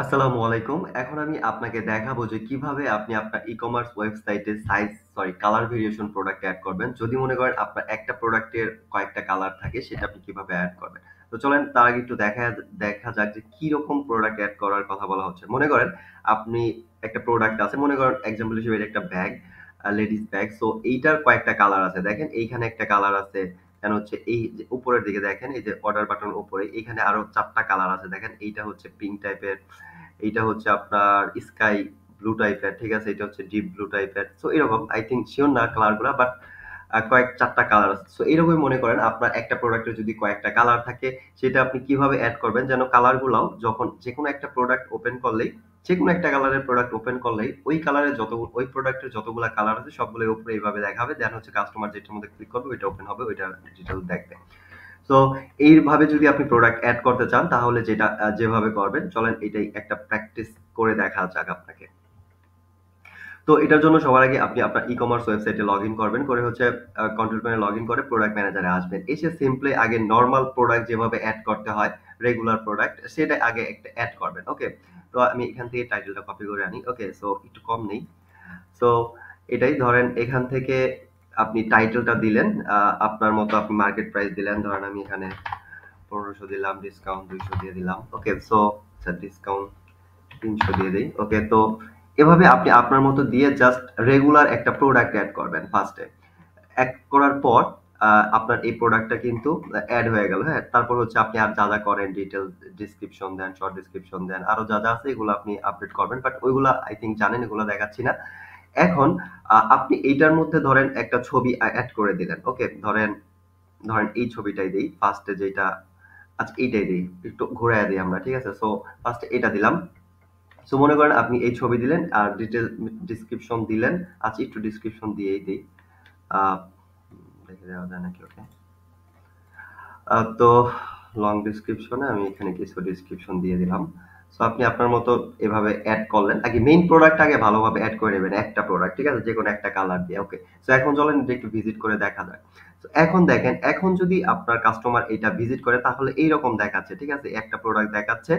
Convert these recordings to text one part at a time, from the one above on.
আসসালামু আলাইকুম এখন আমি আপনাকে দেখাবো যে কিভাবে আপনি আপনার ই কমার্স ওয়েবসাইটে size sorry colour variation product add করবেন যদি মনে করেন আপনার একটা প্রোডাক্টের কয়েকটা কালার থাকে সেটা আপনি কিভাবে অ্যাড করবেন তো চলেন তার আগে একটু দেখা দেখা যাক যে কি রকম প্রোডাক্ট অ্যাড করার কথা বলা হচ্ছে মনে করেন আপনি একটা প্রোডাক্ট আছে মনে করেন এক্সাম্পল হিসেবে এটা একটা ব্যাগ লেডিস ব্যাগ সো এইটার কয়েকটা কালার আছে দেখেন এইখানে একটা কালার আছে কেন হচ্ছে এই যে উপরের দিকে দেখেন এই যে অর্ডার বাটন উপরে এখানে আরো চারটা কালার আছে দেখেন এইটা হচ্ছে পিঙ্ক টাইপের এইটা হচ্ছে আপনার স্কাই ব্লু টাইপের ঠিক আছে এটা হচ্ছে ডিপ ব্লু টাইপের সো এরকম আই থিঙ্ক শিওর না কালারগুলো বাট কয়েক চারটা কালার আছে সো এরকমই মনে করেন আপনার একটা প্রোডাক্টের যদি কয়েকটা কালার থাকে সেটা আপনি কিভাবে অ্যাড করবেন যেন গুলাও যখন যে কোনো একটা প্রোডাক্ট ওপেন করলেই যে কোনো একটা কালারের প্রোডাক্ট ওপেন করলেই ওই কালারের যত ওই প্রোডাক্টের যতগুলো কালার আছে সবগুলো উপরে এইভাবে দেখাবে দেন হচ্ছে কাস্টমার যেটার মধ্যে ক্লিক করবে ওইটা ওপেন হবে ওইটা ডিটেল দেখবে তো এইভাবে যদি আপনি প্রোডাক্ট অ্যাড করতে চান তাহলে যেটা যেভাবে করবেন চলেন এটাই একটা প্র্যাকটিস করে দেখা যাক আপনাকে তো এটার জন্য সবার আগে আপনি আপনার ই কমার্স ওয়েবসাইটে লগ ইন করবেন করে হচ্ছে কন্ট্রোল প্যানে লগ ইন করে প্রোডাক্ট ম্যানেজারে আসবেন এসে সিম্পলি আগে নর্মাল প্রোডাক্ট যেভাবে অ্যাড করতে হয় রেগুলার প্রোডাক্ট সেটা আগে একটা অ্যাড করবেন ওকে তো আমি এখান থেকে টাইটেলটা কপি করে আনি ওকে সো একটু কম নেই সো এটাই ধরেন এখান থেকে আপনি টাইটেলটা দিলেন আপনার মতো আপনি মার্কেট প্রাইস দিলেন ধরেন আমি এখানে পনেরোশো দিলাম ডিসকাউন্ট দুইশো দিয়ে দিলাম ওকে সো স্যার ডিসকাউন্ট তিনশো দিয়ে দিই ওকে তো এভাবে আপনি আপনার মতো দিয়ে জাস্ট রেগুলার একটা প্রোডাক্ট অ্যাড করবেন ফার্স্টে অ্যাড করার পর আপনার এই প্রোডাক্টটা কিন্তু অ্যাড হয়ে গেল হ্যাঁ তারপর হচ্ছে আপনি আর যা যা করেন ডিটেল ডিসক্রিপশন দেন শর্ট ডিসক্রিপশন দেন আরো যা যা আছে এগুলো আপনি আপডেট করবেন বাট ওইগুলো আই থিঙ্ক জানেন এগুলো দেখাচ্ছি না এখন আপনি এইটার মধ্যে ধরেন একটা ছবি অ্যাড করে দিলেন ওকে ধরেন ধরেন এই ছবিটাই দিই ফার্স্টে যেটা আচ্ছা এইটাই দিই একটু ঘোরায় দিই আমরা ঠিক আছে সো ফার্স্টে এটা দিলাম সো মনে করেন আপনি এই ছবি দিলেন আর ডিটেল ডিসক্রিপশন দিলেন আচ্ছা একটু ডিসক্রিপশন দিয়েই দিই রেখে দেওয়া যায় নাকি ওকে তো লং ডিসক্রিপশনে আমি এখানে কিছু ডিসক্রিপশন দিয়ে দিলাম সো আপনি আপনার মতো এভাবে অ্যাড করলেন আগে মেইন প্রোডাক্ট আগে ভালোভাবে অ্যাড করে নেবেন একটা প্রোডাক্ট ঠিক আছে যে কোনো একটা কালার দিয়ে ওকে সো এখন চলেন এটা একটু ভিজিট করে দেখা যাক তো এখন দেখেন এখন যদি আপনার কাস্টমার এটা ভিজিট করে তাহলে এইরকম দেখাচ্ছে ঠিক আছে একটা প্রোডাক্ট দেখাচ্ছে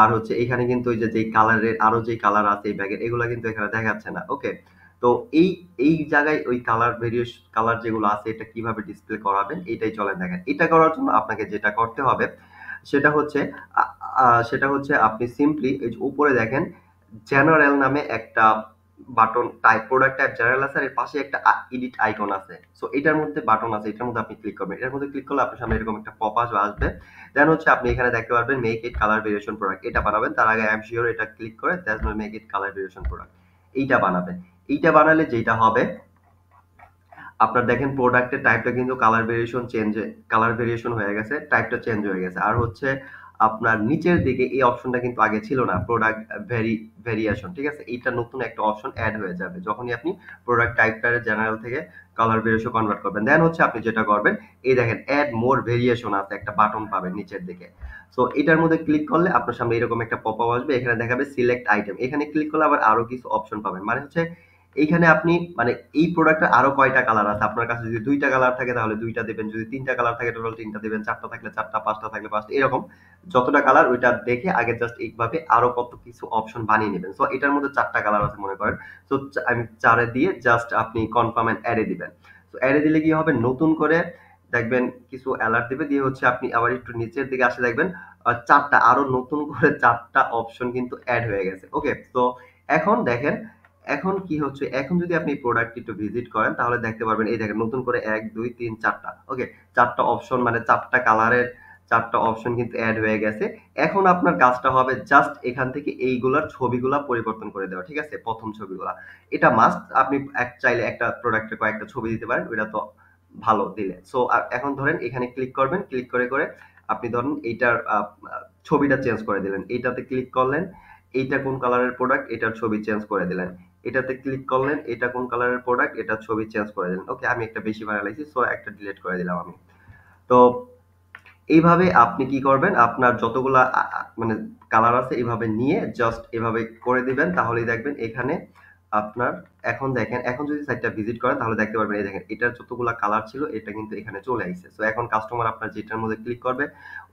আর হচ্ছে এখানে কিন্তু ওই যে যেই কালারের আরো যেই কালার আছে এই ব্যাগের এগুলো কিন্তু এখানে দেখাচ্ছে না ওকে তো এই এই জায়গায় ওই কালার ভেরিয়েশন কালার যেগুলো আছে এটা কিভাবে ডিসপ্লে করাবেন এটাই চলে দেখেন এটা করার জন্য আপনাকে যেটা করতে হবে সেটা হচ্ছে সেটা হচ্ছে আপনি সিম্পলি উপরে দেখেন জেনারেল নামে একটা button type product type general আছে আর এর পাশে একটা এডিট আইকন আছে সো এটার মধ্যে বাটন আছে এটার মধ্যে আপনি ক্লিক করবেন এটার মধ্যে ক্লিক করলে আপনার সামনে এরকম একটা পপ আসবে আসবে দেন হচ্ছে আপনি এখানে দেখতে পারবেন make it colour variation product এটা বানাবেন তার আগে আই এম শিওর এটা ক্লিক করে that make it colour variation product এইটা বানাবেন এইটা বানালে যেটা হবে আপনার দেখেন প্রোডাক্টের টাইপটা কিন্তু colour variation change colour variation হয়ে গেছে টাইপটা চেঞ্জ হয়ে গেছে আর হচ্ছে আপনার নিচের দিকে এই অপশনটা কিন্তু আগে ছিল না প্রোডাক্ট ভেরি ভেরিয়েশন ঠিক আছে এইটা নতুন একটা অপশন অ্যাড হয়ে যাবে যখনই আপনি প্রোডাক্ট টাইপটার জেনারেল থেকে কালার ভেরিয়েশন কনভার্ট করবেন দেন হচ্ছে আপনি যেটা করবেন এই দেখেন অ্যাড মোর ভেরিয়েশন আছে একটা বাটন পাবেন নিচের দিকে সো এটার মধ্যে ক্লিক করলে আপনার সামনে এরকম একটা পপ আসবে এখানে দেখাবে সিলেক্ট আইটেম এখানে ক্লিক করলে আবার আরো কিছু অপশন পাবেন মানে হচ্ছে এইখানে আপনি মানে এই প্রোডাক্টের আরো কয়টা কালার আছে আপনার কাছে যদি দুইটা কালার থাকে তাহলে দুইটা দেবেন যদি তিনটা কালার থাকে টোটাল তিনটা দেবেন চারটা থাকলে চারটা পাঁচটা থাকলে পাঁচটা এরকম যতটা কালার ওইটা দেখে আগে জাস্ট এইভাবে আরো কত কিছু অপশন বানিয়ে নেবেন সো এটার মধ্যে চারটা কালার আছে মনে করেন সো আমি চারে দিয়ে জাস্ট আপনি কনফার্ম অ্যান্ড অ্যাডে দিবেন তো অ্যাডে দিলে কি হবে নতুন করে দেখবেন কিছু অ্যালার্ট দিবে দিয়ে হচ্ছে আপনি আবার একটু নিচের দিকে আসে দেখবেন চারটা আরো নতুন করে চারটা অপশন কিন্তু অ্যাড হয়ে গেছে ওকে তো এখন দেখেন এখন কি হচ্ছে এখন যদি আপনি প্রোডাক্ট একটু ভিজিট করেন তাহলে দেখতে পারবেন এই দেখেন নতুন করে এক দুই তিন চারটা ওকে চারটা অপশন মানে চারটা কালারের চারটা অপশন কিন্তু অ্যাড হয়ে গেছে এখন আপনার কাজটা হবে জাস্ট এখান থেকে এইগুলার ছবিগুলা পরিবর্তন করে দেওয়া ঠিক আছে প্রথম ছবিগুলা এটা মাস্ট আপনি এক চাইলে একটা প্রোডাক্টের কয়েকটা ছবি দিতে পারেন ওইটা তো ভালো দিলে সো এখন ধরেন এখানে ক্লিক করবেন ক্লিক করে করে আপনি ধরেন এইটার ছবিটা চেঞ্জ করে দিলেন এইটাতে ক্লিক করলেন এইটা কোন কালারের প্রোডাক্ট এটার ছবি চেঞ্জ করে দিলেন এটাতে ক্লিক করলেন এটা কোন কালারের প্রোডাক্ট এটার ছবি চেঞ্জ করে দিলেন ওকে আমি একটা বেশি বানালাইছি সো একটা ডিলিট করে দিলাম আমি তো এইভাবে আপনি কি করবেন আপনার যতগুলা মানে কালার আছে এইভাবে নিয়ে জাস্ট এভাবে করে দিবেন তাহলেই দেখবেন এখানে আপনার এখন দেখেন এখন যদি সাইটটা ভিজিট করেন তাহলে দেখতে পারবেন এই দেখেন এটার যতগুলা কালার ছিল এটা কিন্তু এখানে চলে আসছে সো এখন কাস্টমার আপনার যেটার মধ্যে ক্লিক করবে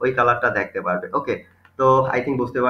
ওই কালারটা দেখতে পারবে ওকে তো আই থিঙ্ক বুঝতে পারছি